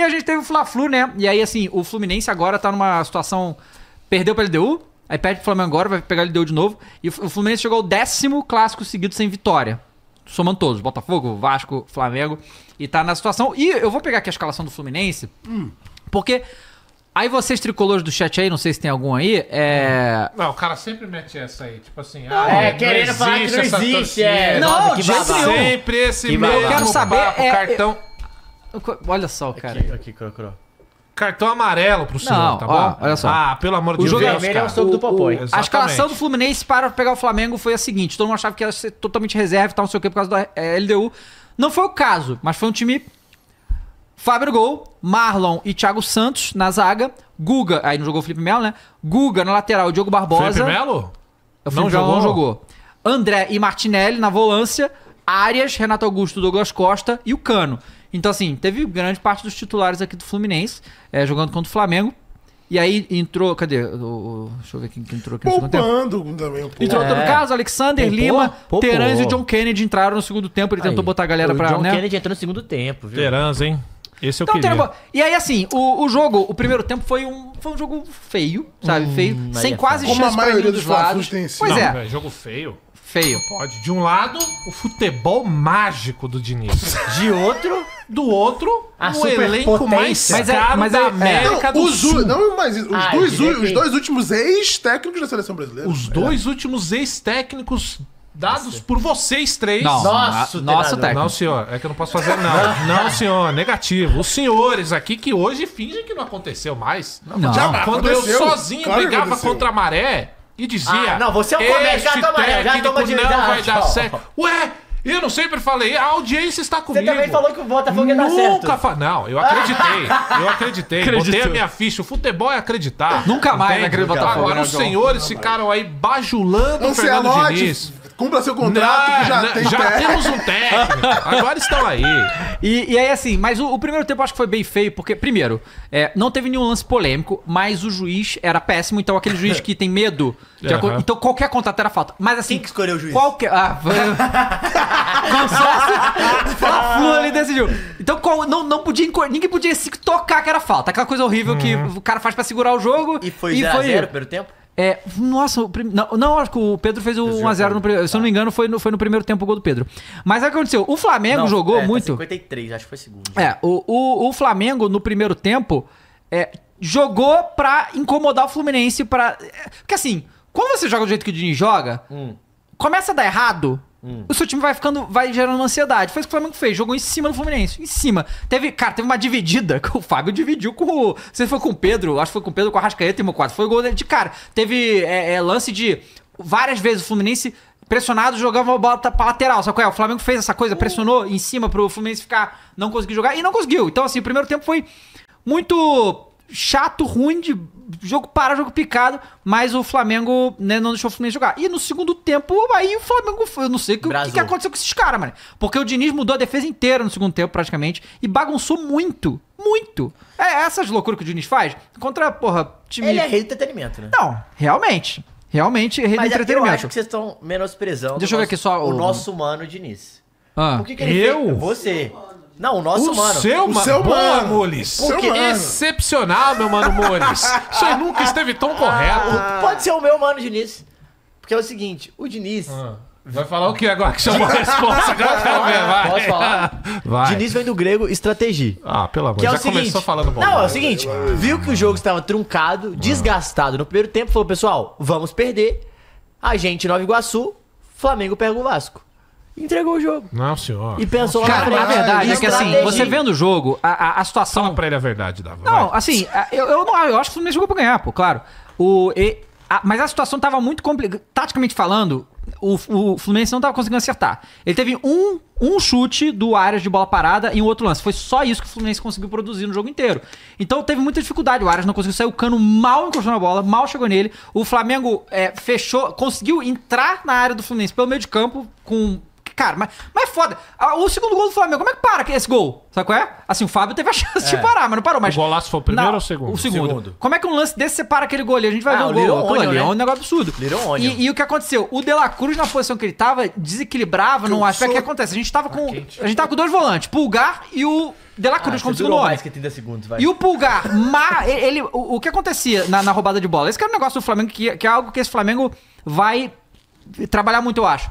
E a gente teve o Fla-Flu, né? E aí, assim, o Fluminense agora tá numa situação. Perdeu pra LDU, aí perde pro Flamengo agora, vai pegar o LDU de novo. E o Fluminense chegou ao décimo clássico seguido sem vitória. Somando todos: Botafogo, Vasco, Flamengo. E tá na situação. E eu vou pegar aqui a escalação do Fluminense, hum. porque. Aí vocês tricolores do chat aí, não sei se tem algum aí, é... Não, o cara sempre mete essa aí, tipo assim... Não, ah, é, é querendo falar que não existe, é. torcida, é. Não, de jeito Sempre esse que eu quero saber, papo, é, cartão... É, Olha só, cara. Aqui, Cartão amarelo pro senhor, Não, tá bom? olha só. Ah, pelo amor de O Deus, jogo vermelho é o soco do Popói. A escalação do Fluminense para pegar o Flamengo foi a seguinte: todo mundo achava que ia ser totalmente reserva e tal, não sei o que, por causa da é, LDU. Não foi o caso, mas foi um time. Fábio Gol, Marlon e Thiago Santos na zaga. Guga, aí não jogou o Felipe Melo, né? Guga na lateral, Diogo Barbosa. Felipe Melo? É, o Não não jogou? jogou. André e Martinelli na volância. Arias, Renato Augusto, Douglas Costa e o Cano. Então, assim, teve grande parte dos titulares aqui do Fluminense é, jogando contra o Flamengo. E aí entrou. Cadê? O, o, deixa eu ver quem, quem entrou aqui no segundo tempo. também. Entrou é. no caso, Alexander Poupou? Lima, Poupou. e John Kennedy entraram no segundo tempo. Ele aí. tentou botar a galera o pra. John né? Kennedy entrou no segundo tempo, viu? Terans, hein? Esse é então, queria. Tempo. E aí, assim, o, o jogo, o primeiro tempo foi um, foi um jogo feio, sabe? Hum, feio, sem é quase é chance Como a maioria dos lados. Tem sido. Pois Não, é. Véio, jogo feio. Feio. Pode. De um lado, o futebol mágico do Diniz. De outro, do outro, a o elenco mais é- caro mas é, mas da é, América não, do Sul. Não, mas os, ah, dois, os dois últimos ex-técnicos da seleção brasileira. Os é. dois últimos ex-técnicos dados Você. por vocês três. Não, nosso, nosso técnico. Não, senhor. É que eu não posso fazer não. não, senhor. Negativo. Os senhores aqui que hoje fingem que não aconteceu mais. Não, não. quando aconteceu. eu sozinho claro brigava contra a maré e dizia. Ah, não, você é um comédia, já toma, já toma de Não vai dar certo. Ué, eu não sempre falei, a audiência está comigo. Você também falou que o Botafogo ia dar certo. Nunca falei. Não, eu acreditei. Eu acreditei. Acreditou. Botei a minha ficha. O futebol é acreditar. Nunca mais acredito Botafogo. Agora os senhores ficaram aí bajulando o Fernando Diniz. Cumpra seu contrato não, que já não, tem Já temos um técnico. Agora estão aí. E, e aí, assim, mas o, o, primeiro tempo acho que foi bem feio, porque, primeiro, é, não teve nenhum lance polêmico, mas o juiz era péssimo, então aquele juiz que tem medo. De, uhum. Então qualquer contato era falta. Mas assim. Quem que escolheu o juiz? Qualquer. Ah, consórcio. Fla-Flu decidiu. Então qual, não, não podia. Ninguém podia se tocar que era falta. Aquela coisa horrível uhum. que o cara faz pra segurar o jogo. E foi 0 x pelo tempo? É, nossa, não, não, acho que o Pedro fez o 1x0 no primeiro. Se eu não me engano, foi no, foi no primeiro tempo o gol do Pedro. Mas o que aconteceu. O Flamengo não, jogou é, tá muito. Tá 53, acho que foi segundo. É, né? o, o, o Flamengo no primeiro tempo é, jogou pra incomodar o Fluminense. Pra... É, porque assim, quando você joga do jeito que o Dini joga, hum. começa a dar errado. Hum. O seu time vai ficando, vai gerando ansiedade. Foi isso que o Flamengo fez, jogou em cima do Fluminense. Em cima. Teve, cara, teve uma dividida que o Fábio dividiu com o. Se foi com o Pedro, acho que foi com o Pedro, com a Rascaeta e meu quadro. Foi o gol dele de cara. Teve é, é, lance de. Várias vezes o Fluminense pressionado, jogava a bola pra lateral. Sabe qual é? O Flamengo fez essa coisa, pressionou em cima pro Fluminense ficar. Não conseguir jogar e não conseguiu. Então, assim, o primeiro tempo foi muito chato, ruim de jogo para, jogo picado, mas o Flamengo né, não deixou o Fluminense jogar. E no segundo tempo, aí o Flamengo, eu não sei o que, que, que, aconteceu com esses caras, mano. Porque o Diniz mudou a defesa inteira no segundo tempo, praticamente, e bagunçou muito. Muito. É essas loucuras que o Diniz faz contra, porra, time. Ele é rei do entretenimento, né? Não, realmente. Realmente, é rei do é entretenimento. Eu acho que vocês estão menosprezando Deixa eu ver nosso, aqui só o... o nosso mano Diniz. Ah, Por que, que ele eu? Fez? Você. Não, o nosso o mano. Seu, o seu mano. Mules. Porque seu mano. excepcional, meu mano Mules. Isso aí nunca esteve tão correto. Ah. Pode ser o meu mano, Diniz. Porque é o seguinte, o Diniz... Ah. Vai falar o que agora que chamou a resposta? Agora quero ver, vai. Posso falar? Vai. Diniz vem do grego estratégia. Ah, pelo amor de Deus. É já seguinte, começou falando bom. Não, é o seguinte. Vai. Viu que o jogo estava truncado, ah. desgastado no primeiro tempo, falou, pessoal, vamos perder. A gente, Nova Iguaçu, Flamengo pega o Vasco entregou o jogo. Não, senhor. E pensou Cara, na, verdade, é que assim, você vendo o jogo, a, a, a situação. Fala pra ele a verdade, Dava. Vai. Não, assim, eu, eu, não, eu acho que o Fluminense jogou pra ganhar, pô, claro. O, e, a, mas a situação tava muito complicada. Taticamente falando, o, o Fluminense não tava conseguindo acertar. Ele teve um, um chute do Arias de bola parada e um outro lance. Foi só isso que o Fluminense conseguiu produzir no jogo inteiro. Então teve muita dificuldade. O Arias não conseguiu sair. O cano mal encostou na bola, mal chegou nele. O Flamengo é, fechou, conseguiu entrar na área do Fluminense pelo meio de campo com Cara, mas, mas é foda. O segundo gol do Flamengo, como é que para esse gol? Sabe qual é? Assim, o Fábio teve a chance é. de parar, mas não parou. Mas... O golaço foi o primeiro não, ou o segundo? O segundo. segundo. Como é que um lance desse separa para aquele gol ali? A gente vai ah, ver o, o gol. Onion, é né? um negócio absurdo. E, e, o que aconteceu? O De La Cruz, na posição que ele tava, desequilibrava que num o que acontece. A gente tava tá com. a gente tava com dois volantes, Pulgar e o De La ah, Cruz ah, como segundo homem. E o Pulgar, ma, ele, o, o, que acontecia na, na roubada de bola? Esse que era um negócio do Flamengo, que, que é algo que esse Flamengo vai trabalhar muito, eu acho.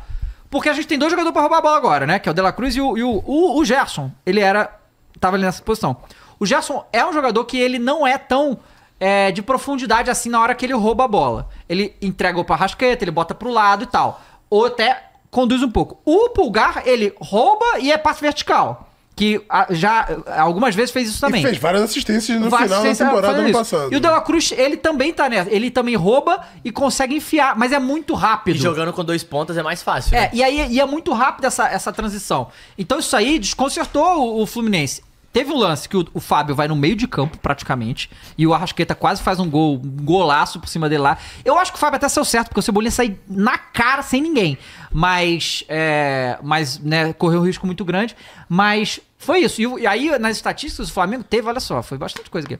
Porque a gente tem dois jogadores para roubar a bola agora, né? Que é o Dela Cruz e o, e o, o, o Gerson. Ele era. Tava ali nessa posição. O Gerson é um jogador que ele não é tão é, de profundidade assim na hora que ele rouba a bola. Ele entrega o parrasqueta, ele bota pro lado e tal. Ou até conduz um pouco. O pulgar, ele rouba e é passo vertical que já algumas vezes fez isso também. E fez várias assistências no final da temporada ano passado. E o Dela Cruz, ele também tá nessa. Ele também rouba e consegue enfiar, mas é muito rápido. E jogando com dois pontas é mais fácil. É, né? e aí e é muito rápido essa, essa transição. Então isso aí desconcertou o, o Fluminense. Teve um lance que o, o, Fábio vai no meio de campo, praticamente, e o Arrasqueta quase faz um gol, um golaço por cima dele lá. Eu acho que o Fábio até saiu certo, porque o Cebolinha saiu na cara sem ninguém. Mas. É, mas, né, correu um risco muito grande. Mas foi isso. E, e, aí, nas estatísticas, o Flamengo teve, olha só, foi bastante coisa aqui.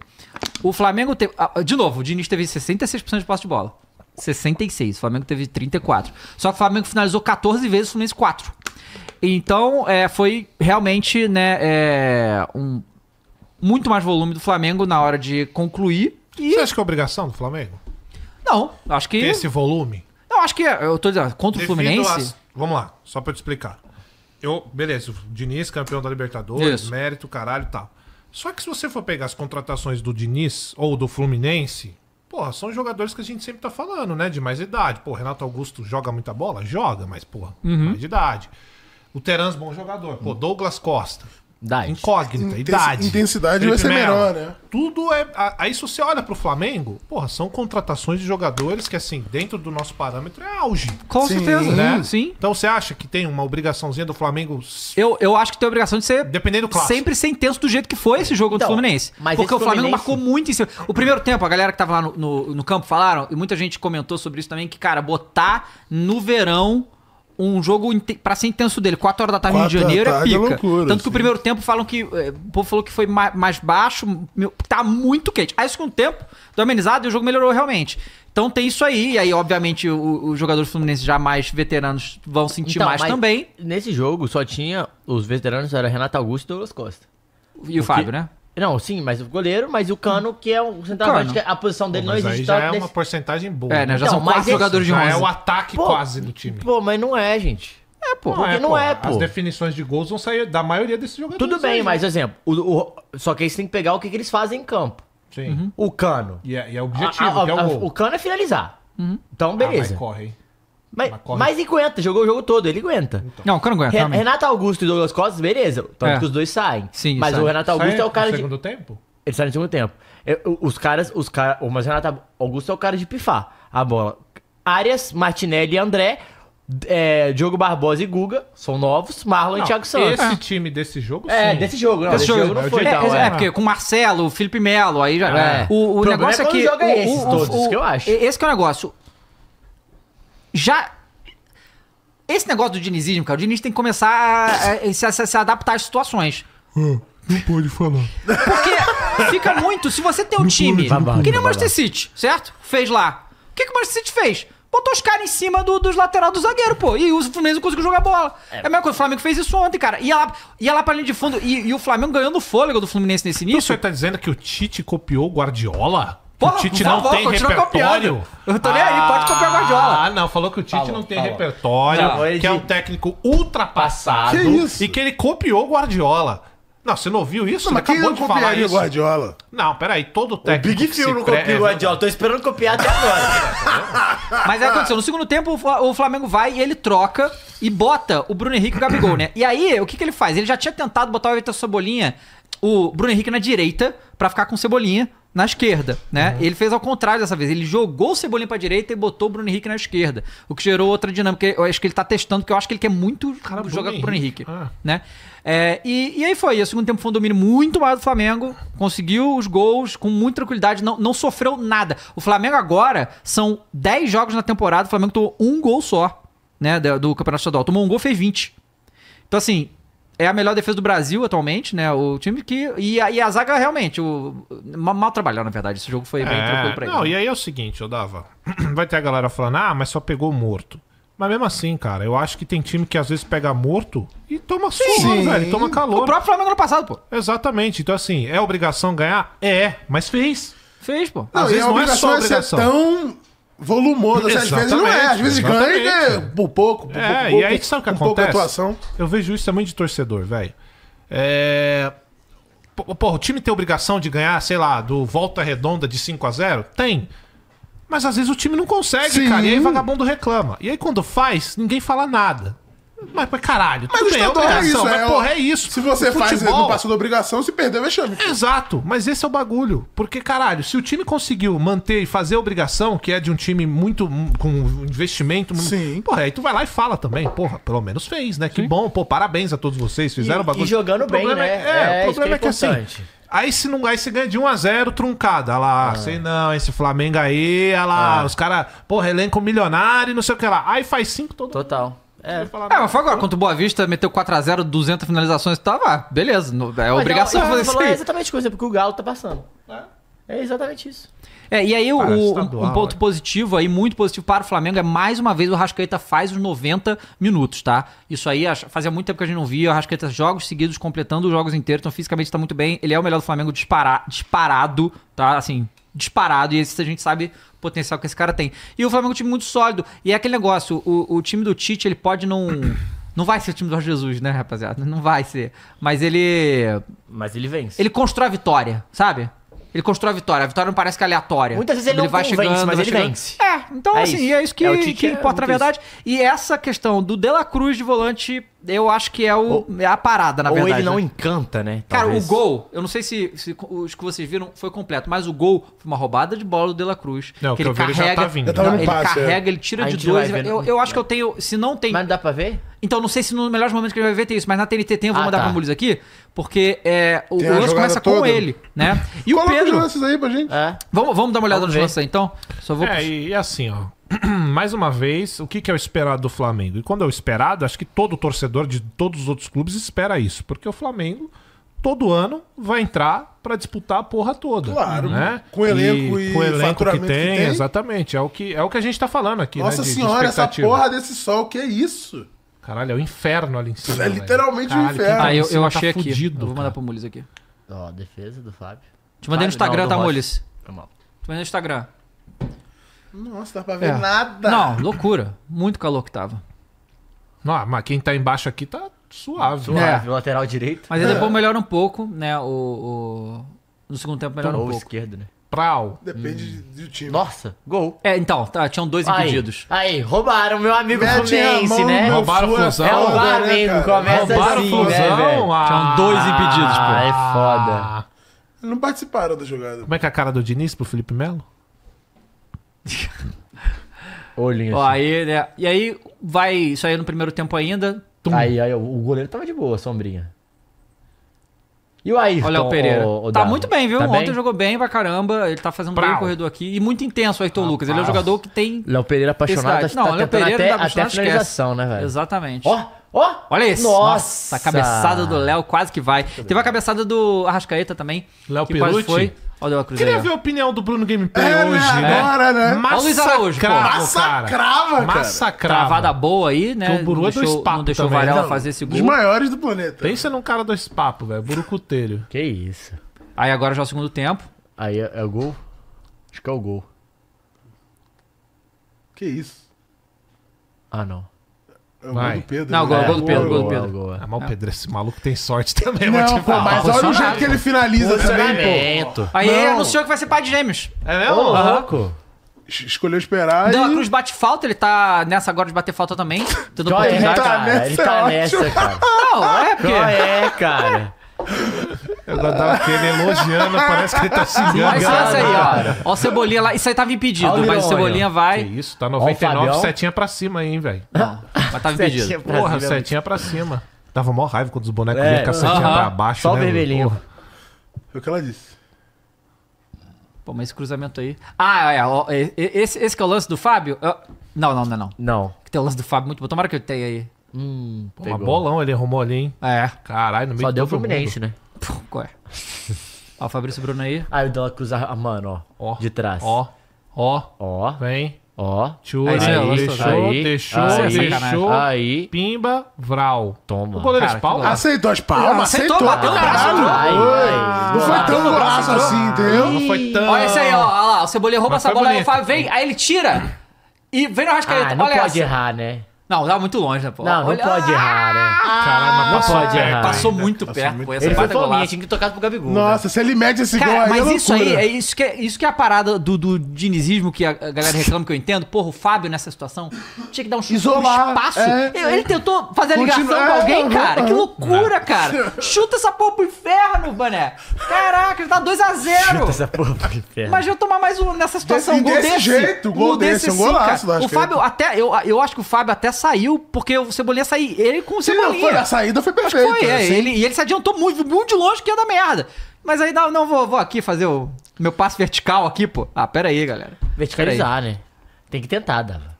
O Flamengo teve. Ah, de novo, o Diniz teve 66% de posse de bola. 66. O Flamengo teve 34. Só que o Flamengo finalizou 14 vezes, o Fluminense 4. Então, é, foi realmente, né, é, um, muito mais volume do Flamengo na hora de concluir. E... Você acha que é obrigação do Flamengo? Não, acho que. Ter esse volume? Não, acho que. Eu tô dizendo, contra Devido o Fluminense. Vamos lá, só pra eu te explicar. Eu, beleza, o Diniz, campeão da Libertadores, Isso. mérito, caralho e tal. Só que se você for pegar as contratações do Diniz ou do Fluminense, porra, são jogadores que a gente sempre tá falando, né? De mais idade. Pô, Renato Augusto joga muita bola? Joga, mas, porra, uhum. mais idade. O Terans, bom jogador. Pô, uhum. Douglas Costa. Idade. Incógnita, Intensi idade. Intensidade Felipe vai ser melhor, né? Tudo é. Aí se você olha pro Flamengo, porra, são contratações de jogadores que, assim, dentro do nosso parâmetro é auge. Com Sim. certeza, né? Sim. Então você acha que tem uma obrigaçãozinha do Flamengo. Eu, eu acho que tem a obrigação de ser. Dependendo do clássico. Sempre ser intenso do jeito que foi esse jogo então, do Fluminense. Mas porque o Flamengo Fluminense... marcou muito em cima. O primeiro tempo, a galera que tava lá no, no, no campo falaram, e muita gente comentou sobre isso também, que, cara, botar no verão um jogo para ser intenso dele. 4 horas da tarde em no Rio de Janeiro é, é pica. É loucura, Tanto que o primeiro tempo falam que. É, o povo falou que foi mais baixo, tá muito quente. Aí, segundo tempo, do amenizado e o jogo melhorou realmente. Então tem isso aí, e aí, obviamente, os jogadores fluminenses já mais veteranos vão sentir então, mais também. Nesse jogo só tinha. Os veteranos era Renato Augusto e Douglas Costa. E o Fábio, né? Não, sim, mas o goleiro, mas o Cano, hum. que é o centroavante, a posição dele Pô, não existe. Aí tá já é desse... uma porcentagem boa. É, né? né? Já então, são quatro é jogadores de 11. É o ataque pô, quase do time. Pô, mas não é, gente. É, pô. Não porque é, não pô. é, pô. As definições de gols vão sair da maioria desses jogadores. Tudo bem, aí, né? mas, exemplo, o, o, só que aí você tem que pegar o que, que eles fazem em campo. Sim. Uhum. O Cano. E é, e é objetivo, a, a, é o objetivo, o gol. o Cano é finalizar. Uhum. Então, ah, beleza. Ah, mas corre, hein? Mas, mas, aguenta, jogou o jogo todo, ele aguenta. Então. Não, o cara não aguenta. Re Renato Augusto e Douglas Costa, beleza. Tanto é. que os dois saem. Sim, mas sai. o Renato Augusto sai é o cara no de. segundo tempo? Ele sai no segundo tempo. Os caras. Os cara... Mas o Renato Augusto é o cara de pifar a bola. Arias, Martinelli e André. É, Diogo Barbosa e Guga são novos, Marlon não, e Thiago Santos. Esse é. time desse jogo, é, sim. É, desse jogo, não. Desse, jogo, jogo, não é foi. É, tal, é, é, porque com Marcelo, Felipe Melo, aí já. É. O, o, o negócio é que. Joga o, esse, o, todos, o, que eu acho. Esse que é o negócio já. Esse negócio do dinizismo, cara, o Diniz tem que começar a, se, a se, adaptar às situações. Hum. Não pode falar. Porque fica muito. Se você tem um não time. Pode, que nem o Manchester City, certo? Fez lá. O que, que o Manchester City fez? Botou os caras em cima do, dos laterais do zagueiro, pô. E o Fluminense não conseguiu jogar bola. É, é a mesma coisa. O Flamengo fez isso ontem, cara. Ia lá, ia lá pra linha de fundo. E, e o Flamengo ganhando o fôlego do Fluminense nesse início. Então, o senhor tá dizendo que o Tite copiou o Guardiola? Porra, o Tite não tem repertório. Copiando. Eu tô nem aí, ah, pode copiar o Guardiola. Ah, não, falou que o Tite falou, não tem falou. repertório, não, que é um técnico ultrapassado que isso? e que ele copiou o Guardiola. Não, você não viu isso? Não, mas acabou de falar isso. Guardiola? Não, peraí, todo o técnico. O Big Phil não copia o Guardiola. Tô esperando copiar até agora. mas é aconteceu. No segundo tempo, o Flamengo vai e ele troca e bota o Bruno Henrique e o Gabigol, né? E aí, o que, que ele faz? Ele já tinha tentado botar o Everton Cebolinha, o Bruno Henrique na direita, para ficar com o Cebolinha na esquerda, né? Uhum. Ele fez ao contrário dessa vez. Ele jogou o Cebolinha pra direita e botou o Bruno Henrique na esquerda. O que gerou outra dinâmica. Eu acho que ele tá testando, porque eu acho que ele quer muito Cara, jogar com o Bruno Henrique. Ah. Né? É, e, e aí foi. o segundo tempo foi um domínio muito maior do Flamengo. Conseguiu os gols com muita tranquilidade. Não, não sofreu nada. O Flamengo agora são 10 jogos na temporada. O Flamengo tomou um gol só, né? Do, do Campeonato Estadual. Tomou um gol, fez 20. Então, assim, é a melhor defesa do Brasil atualmente, né? O time que. E a, e a zaga realmente, o, mal trabalhou, na verdade. Esse jogo foi bem é, tranquilo pra ele. Não, né? e aí é o seguinte, eu dava. Vai ter a galera falando, ah, mas só pegou morto. Mas mesmo assim, cara, eu acho que tem time que às vezes pega morto e toma sol, velho, toma calor. O próprio Flamengo no passado, pô. Exatamente. Então, assim, é obrigação ganhar? É, mas fez. Fez, pô. Não, às vezes não é só obrigação. É tão volumoso. Às vezes não é, às vezes ganha ganha né? por pouco. Por, é, por, e aí sabe o que acontece? atuação. Eu vejo isso também de torcedor, velho. É... Porra, o time tem obrigação de ganhar, sei lá, do volta redonda de 5 a 0 Tem. Mas às vezes o time não consegue, Sim. cara. E aí vagabundo reclama. E aí quando faz, ninguém fala nada. Mas, mas caralho, mas tudo bem, é, é obrigação, é isso, mas é, porra, é isso. Se você futebol, faz no passo da obrigação, se perdeu, chame. Exato, mas esse é o bagulho. Porque, caralho, se o time conseguiu manter e fazer a obrigação, que é de um time muito com investimento, Sim. porra, aí tu vai lá e fala também, porra, pelo menos fez, né? Que bom, pô, parabéns a todos vocês, fizeram e, o bagulho. E jogando bem, né? É, é, o é, problema é, que, é que assim... Aí se não, aí você ganha de 1 a 0 truncada. Olha lá, ah. sei não, esse Flamengo aí, olha lá, ah. os caras, porra, elenco milionário, não sei o que lá. Aí faz 5 todo Total. É. é, mas foi agora. Ah, quanto o Boa Vista, meteu 4x0, 200 finalizações tá, tava. Beleza, é mas obrigação fazer isso. É exatamente isso, porque o Galo tá passando. É, é exatamente isso. É, e aí Cara, o, estadual, um, ponto é. positivo aí, muito positivo para o Flamengo, é mais uma vez o Rascaeta faz os 90 minutos, tá? Isso aí fazia muito tempo que a gente não via, o Rascaeta jogos seguidos, completando os jogos inteiros, então fisicamente está muito bem, ele é o melhor do Flamengo dispara, disparado, tá? Assim, disparado, e esse a gente sabe o potencial que esse cara tem. E o Flamengo é um time muito sólido, e é aquele negócio, o, o time do Tite, ele pode não... Não vai ser o time do Jorge Jesus, né, rapaziada? Não vai ser. Mas ele. Mas ele vence. Ele constrói a vitória, sabe? Ele constrói a vitória. A vitória não parece que é aleatória. Muitas vezes ele, ele não vai convence, chegando, mas vai ele chegando. vence. É, então é assim, isso. é isso que, é que, que é importa, na verdade. Isso. E essa questão do De La Cruz de volante, eu acho que é, o, ou, é a parada, na ou verdade. Ou ele não né? encanta, né? Cara, o gol, eu não sei se, se, os que vocês viram foi completo, mas o gol foi uma roubada de bola do De La Cruz. Não, que, que ele eu carrega, vi, ele já tá vindo. Não, ele passe, é. carrega, ele tira de dois. Né? Eu, eu acho que eu tenho, se não tem... Mas não dá pra ver? Então não sei se no melhor momento que ele vai ver tem isso, mas na TNT tem, eu vou ah, mandar tá. pra Mules aqui, porque é, o, lance começa toda. com ele, né? E Coloca o Pedro. os lances aí pra gente. É. Vamos, vamos dar uma olhada vamos nos lances aí, então. Só vou. É, e, e assim, ó. Mais uma vez, o que, que é o esperado do Flamengo? E quando é o esperado, acho que todo torcedor de todos os outros clubes espera isso, porque o Flamengo todo ano vai entrar para disputar a porra toda. Claro, né? com o elenco e, e com o elenco que tem, que tem, exatamente. É o que, é o que a gente tá falando aqui. Né, Nossa né, de, senhora, de essa porra desse sol, que é isso? Caralho, é o inferno ali em cima. É literalmente o inferno. Ah, eu, tá achei aqui. fudido, eu vou mandar cara. pro Mules aqui. Ó, defesa do Fábio. Te mandei no não, Instagram, tá, Mules? Foi mal. Te mandei no Instagram. Nossa, dá pra ver É. nada. Não, loucura. Muito calor que tava. Não, mas quem tá embaixo aqui tá suave. Suave, É. lateral direito. Mas aí é. depois melhora um pouco, né? O, o- No segundo tempo melhora Ou um pouco. esquerdo, né? Prau. Depende hum. do time. Nossa, gol. É, então, tá, tinham dois Aí. impedidos. Aí, roubaram meu amigo Mete a Fluminense, mão né? Roubaram o Fla- É roubar, amigo. Né, cara? Começa assim, Roubaram assim, né, velho? Ah, Tinham dois impedidos, pô. Ah, é foda. Não participaram da jogada. Como é que é a cara do Diniz pro Felipe Melo? Olhinho Ó, assim. aí, né? E aí vai. Isso aí no primeiro tempo ainda. Aí, aí, o goleiro tava de boa, sombrinha. E o Ayrton? Olha o Pereira. O, o tá muito bem, viu? Tá Ontem bem? jogou bem pra caramba. Ele tá fazendo Prau. bem o corredor aqui. E muito intenso o Ayrton ah, Lucas. Ele é um jogador que tem. Léo Pereira apaixonado. Tá não, tá Léo Pereira até, apaixonado, até a finalização, né, velho? Exatamente. Ó, oh, ó! Oh, Olha isso. Nossa. Nossa a cabeçada do Léo quase que vai. Teve a cabeçada do Arrascaeta também. Léo Pelucci. Quase foi. Olha o Queria ver a opinião do Bruno Gameplay é, né? hoje, né? Agora, né? Olha o Massacrava, cara. Massacrava. Travada boa aí, né? Que o Buru é dois papos Não deixou o Varela fazer esse gol. Os maiores do planeta. Pensa num cara dois papos, velho. Burucutelho. Que isso. Aí agora já é o segundo tempo. Aí é, é o gol? Acho que é o gol. Que isso. Ah, não. O gol do Pedro. Não, né? gol, gol do Pedro, gol do Pedro. Gol, Ah, mas o Pedro, esse maluco tem sorte também, vou te falar. mas olha o jeito que ele finaliza também, pô. Aí ele anunciou que vai ser pai de gêmeos. É mesmo? louco. Escolheu esperar Dela Cruz bate falta, ele tá nessa agora de bater falta também. Tendo Qual cara? Ele tá? Tá nessa, tá é nessa, cara. Não, é porque. Qual é, cara? Agora tava aquele elogiando, parece que ele tá se Mas olha aí, ó. Ó o Cebolinha lá. Isso aí tava impedido, mas o Cebolinha vai. Cebolinha Que vai. isso, tá 99 setinha pra cima aí, hein, velho. Mas tava impedido. Setinha pra Porra, cima. setinha pra cima. Dava mó raiva quando os bonecos é, iam com a setinha uh -huh. pra baixo. Só né? o vermelhinho. Foi o que ela disse. Pô, mas esse cruzamento aí. Ah, é, é, é esse, esse que é o lance do Fábio? Não, não, não, não. Não. Que tem o lance do Fábio muito bom. Tomara que eu tenha aí. Hum, Pô, bolão ele arrumou ali, hein? É. Caralho, no meio Só deu o Fluminense, né? Pô, qual é? ó, o Fabrício Bruno aí. Aí ah, o dela cruzar. Ah, mano, ó. ó. De trás. Ó. Ó. Ó. Vem. Ó. deixou, aí, deixou, aí, deixou, aí, deixou. Aí. Pimba, Vral. Toma. O goleiro cara, Aceitou as palmas, ah, aceitou. aceitou bateu o braço. Não foi tão no braço assim, entendeu? Não foi tão. Olha isso aí, ó. Olha lá, o Cebolinha rouba essa bola, aí o Fábio vem, aí ele tira. E vem no Rascaeta. Ah, não pode errar, né? Não, tava muito longe, né, pô? Não, não Olha... pode errar, né? Caramba, não passou, pode errar. Passou ainda. muito passou perto, muito Essa ele foi fominha, tinha que tocar pro Gabigol. Nossa, né? se ele mede esse Cara, gol aí, é Mas é isso aí, é isso que é, isso que é a parada do, do dinizismo que a galera reclama que eu entendo. Porra, o Fábio nessa situação tinha que dar um chute Isolar, no espaço. É, ele, tentou fazer a ligação Continua, com alguém, cara. Que loucura, não. cara. Chuta essa porra pro inferno, mané. Caraca, ele tá 2x0. Chuta essa porra pro inferno. Mas eu tomar mais um nessa situação, desse, um gol desse. desse jeito, gol desse, desse, um golaço. O é. Fábio até, eu acho que o Fábio até saiu, porque o Cebolinha saiu. Ele com o Sim, Foi, a saída foi perfeita. Foi, é, assim. ele, e ele se adiantou muito, muito de longe que ia dar merda. Mas aí, não, não vou, vou aqui fazer o meu passo vertical aqui, pô. Ah, pera aí, galera. Verticalizar, né? Tem que tentar, Dava.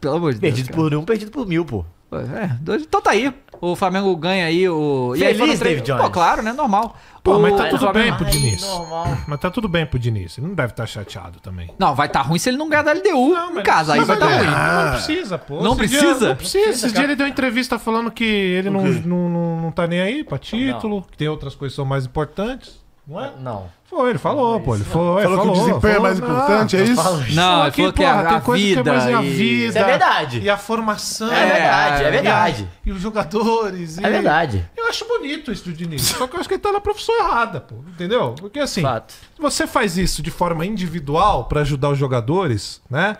Pelo amor de Deus. Perdido por um, perdido por mil, pô. É, dois, então tá aí. O Flamengo ganha aí o. Feliz, e aí David Jones. Pô, claro, né? Normal. Pô, o... mas tá tudo bem pro Diniz. Ai, Mas tá tudo bem pro Diniz. Ele não deve estar tá chateado também. Não, vai estar tá ruim se ele não ganhar da LDU não, em casa. Aí vai estar tá é, ruim. não ah. precisa, pô. Não precisa? Dia, não precisa. Esse cara. dia ele deu entrevista falando que ele não, não, não, não tá nem aí pra título, que tem outras coisas que são mais importantes. Não é? Não. Foi, ele falou, é pô. Ele falou, falou que o desempenho é mais importante, não, é isso? Não, ele falou que, porra, que a, a vida. Que é a vida. Isso é verdade. E a formação. É verdade, é verdade. E, e os jogadores. E... É verdade. Eu acho bonito isso do Diniz. só que eu acho que ele tá na profissão errada, pô. Entendeu? Porque assim, Fato. você faz isso de forma individual para ajudar os jogadores, né?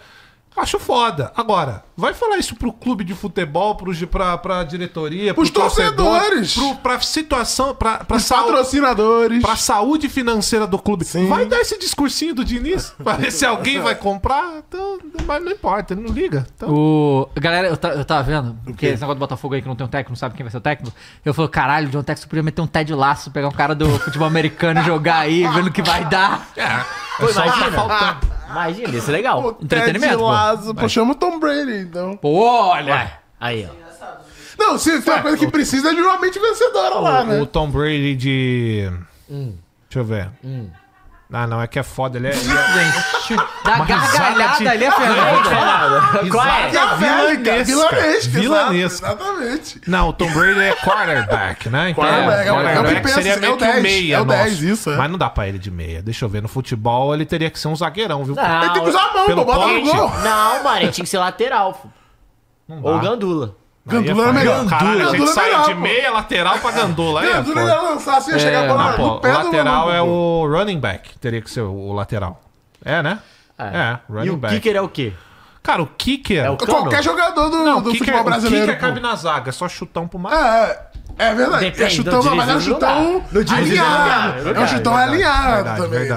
Acho foda. Agora, vai falar isso pro clube de futebol, pro, pra, pra diretoria, pros pro torcedores, torcedor, pro, pra situação, pra, pra Os patrocinadores, pra saúde financeira do clube. Sim. Vai dar esse discursinho do Diniz pra ver se alguém vai comprar. Então, mas não importa, ele não liga. Então... O... Galera, eu, eu tava vendo, porque esse negócio do Botafogo aí que não tem um técnico, não sabe quem vai ser o técnico. Eu falo, caralho, o John Texas podia meter um Ted Laço, pegar um cara do futebol americano e jogar aí, vendo o que vai dar. É, é imagina. tá faltando. Imagina, isso é legal. O Entretenimento. Ted pô. Lasso, pô, chama o Tom Brady, então. Pô, olha. Ué, aí, ó. Não, se tem uma coisa que precisa é de uma mente vencedora lá, né? O Tom Brady de. Hum. Deixa eu ver. Hum. Ah, não, é que é foda, ele é. Ele é... da gargalhada, de... é Fernando. Qual né? é? Vilanesca. Vilanesca. Exatamente. Não, o Tom Brady é quarterback, né? Então, quarterback, é, é quarterback, é, quarterback penso, seria meio é que meia. É o 10, isso. É. Mas não dá pra ele de meia. Deixa eu ver, no futebol ele teria que ser um zagueirão, viu? Não, ele tem que usar a mão, pô, bota no gol. Não, mano, ele tinha que ser lateral. Não Ou gandula. É gandula era é melhor. Caralho, Gandula, a gente é saiu de meia lateral pra Gandula. aí, Gandula ia lançar, você ia chegar pra lá, no pé do lateral é o running back, teria que ser o lateral. É, né? É, running e o back. kicker é o quê? Cara, o kicker... É o Qualquer jogador do, não, do kicker, futebol brasileiro. O kicker cabe na zaga, é só chutão pro mar. É, é verdade. Depende, é chutão, mas é um chutão alinhado. É um chutão alinhado também. Verdade.